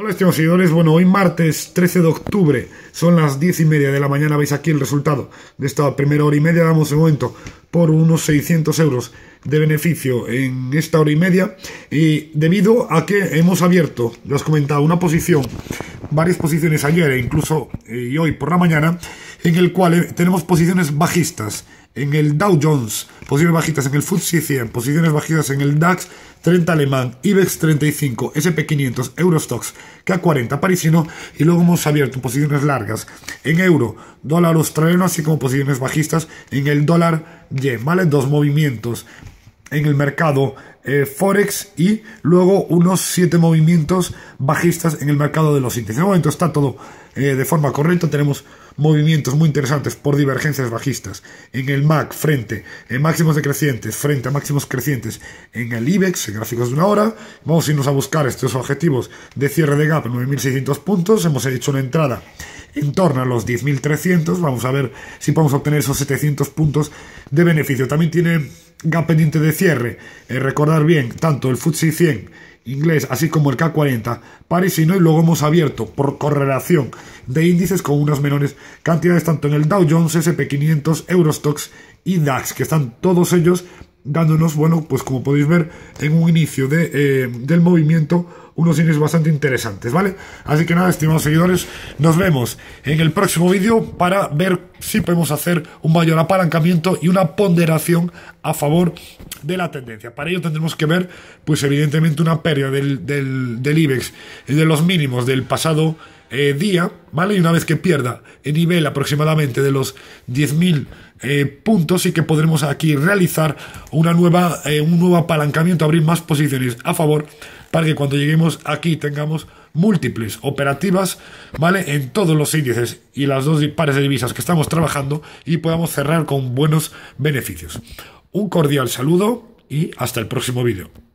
Hola estimados seguidores, bueno, hoy martes 13 de octubre, son las 10 y media de la mañana, veis aquí el resultado de esta primera hora y media, damos un momento por unos 600 euros de beneficio en esta hora y media y debido a que hemos abierto, ya os comentaba, una posición, varias posiciones ayer e incluso eh, hoy por la mañana en el cual eh, tenemos posiciones bajistas en el Dow Jones, posiciones bajistas en el FTSE 100, posiciones bajistas en el DAX 30 alemán, IBEX 35, SP500, Eurostox, K40 parisino y luego hemos abierto posiciones largas en euro, dólar australiano, así como posiciones bajistas en el dólar yen, ¿vale? Dos movimientos en el mercado eh, Forex y luego unos 7 movimientos bajistas en el mercado de los índices. De momento está todo eh, de forma correcta, tenemos movimientos muy interesantes por divergencias bajistas en el MAC frente a eh, máximos decrecientes, frente a máximos crecientes en el IBEX, en gráficos de una hora. Vamos a irnos a buscar estos objetivos de cierre de gap, 9.600 puntos. Hemos hecho una entrada en torno a los 10.300. Vamos a ver si podemos obtener esos 700 puntos de beneficio. También tiene pendiente de cierre, eh, recordar bien tanto el FTSE 100 inglés, así como el K40 parisino, y luego hemos abierto por correlación de índices con unas menores cantidades tanto en el Dow Jones, SP500, Eurostox y DAX, que están todos ellos dándonos, bueno, pues como podéis ver, en un inicio de, eh, del movimiento, unos índices bastante interesantes, ¿vale? Así que nada, estimados seguidores, nos vemos en el próximo vídeo para ver si podemos hacer un mayor apalancamiento y una ponderación a favor de la tendencia. Para ello tendremos que ver, pues evidentemente, una pérdida del, del, del IBEX y de los mínimos del pasado eh, día, ¿vale? Y una vez que pierda el nivel aproximadamente de los 10.000 eh, puntos, y que podremos aquí realizar una nueva, eh, un nuevo apalancamiento, abrir más posiciones a favor para que cuando lleguemos aquí tengamos múltiples operativas, ¿vale? En todos los índices y las dos pares de divisas que estamos trabajando y podamos cerrar con buenos beneficios. Un cordial saludo y hasta el próximo vídeo.